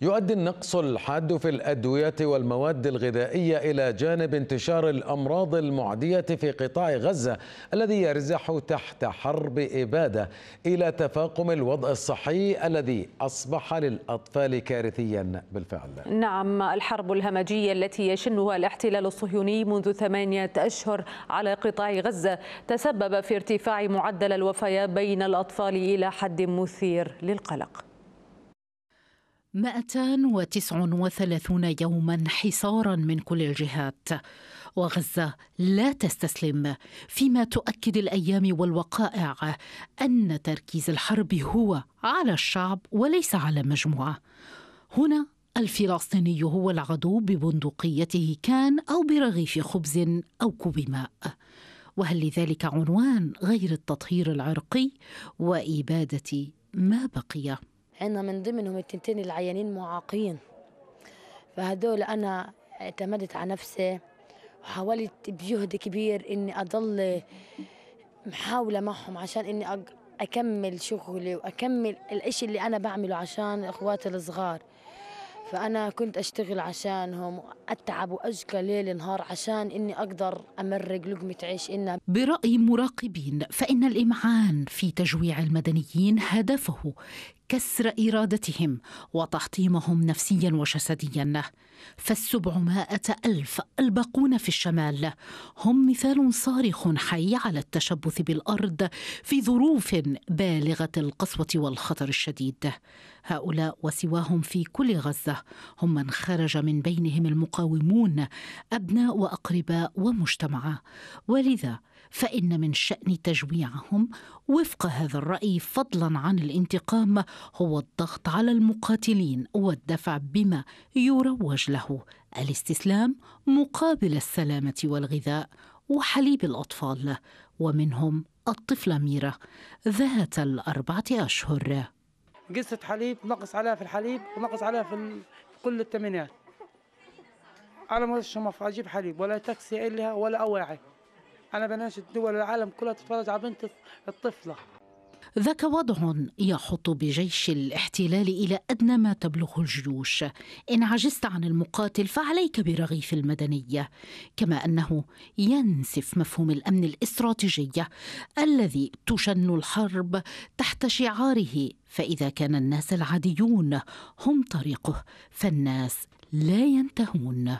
يؤدي النقص الحاد في الادويه والمواد الغذائيه الى جانب انتشار الامراض المعديه في قطاع غزه الذي يرزح تحت حرب اباده الى تفاقم الوضع الصحي الذي اصبح للاطفال كارثيا بالفعل. نعم الحرب الهمجيه التي يشنها الاحتلال الصهيوني منذ ثمانيه اشهر على قطاع غزه تسبب في ارتفاع معدل الوفيات بين الاطفال الى حد مثير للقلق. 239 يوما حصارا من كل الجهات وغزه لا تستسلم فيما تؤكد الايام والوقائع ان تركيز الحرب هو على الشعب وليس على مجموعه هنا الفلسطيني هو العدو ببندقيته كان او برغيف خبز او كوب ماء وهل لذلك عنوان غير التطهير العرقي واباده ما بقي عندنا من ضمنهم التنتين العيانين معاقين فهدول أنا اعتمدت على نفسي وحاولت بجهد كبير إني أضل محاولة معهم عشان إني أكمل شغلي وأكمل الإشي اللي أنا بعمله عشان إخواتي الصغار فأنا كنت أشتغل عشانهم أتعب وأجكى ليل نهار عشان إني أقدر أمرق لقمة عيش إنها برأي مراقبين فإن الإمعان في تجويع المدنيين هدفه كسر إرادتهم وتحطيمهم نفسيا وجسديا فالسبعمائة ألف الباقون في الشمال هم مثال صارخ حي على التشبث بالأرض في ظروف بالغة القسوة والخطر الشديد هؤلاء وسواهم في كل غزة هم من خرج من بينهم المقاومون أبناء وأقرباء ومجتمع ولذا فإن من شأن تجويعهم وفق هذا الرأي فضلا عن الانتقام هو الضغط على المقاتلين والدفع بما يروج له الاستسلام مقابل السلامه والغذاء وحليب الاطفال ومنهم الطفله ميره ذات الاربعه اشهر قصه حليب نقص عليها في الحليب ونقص عليها في كل الثمانينات انا ما الشمف اجيب حليب ولا تاكسي الها ولا اواعي انا بناشد دول العالم كلها تتفرج على بنت الطفله ذاك وضع يحط بجيش الاحتلال الى ادنى ما تبلغ الجيوش ان عجزت عن المقاتل فعليك برغيف المدنيه كما انه ينسف مفهوم الامن الاستراتيجي الذي تشن الحرب تحت شعاره فاذا كان الناس العاديون هم طريقه فالناس لا ينتهون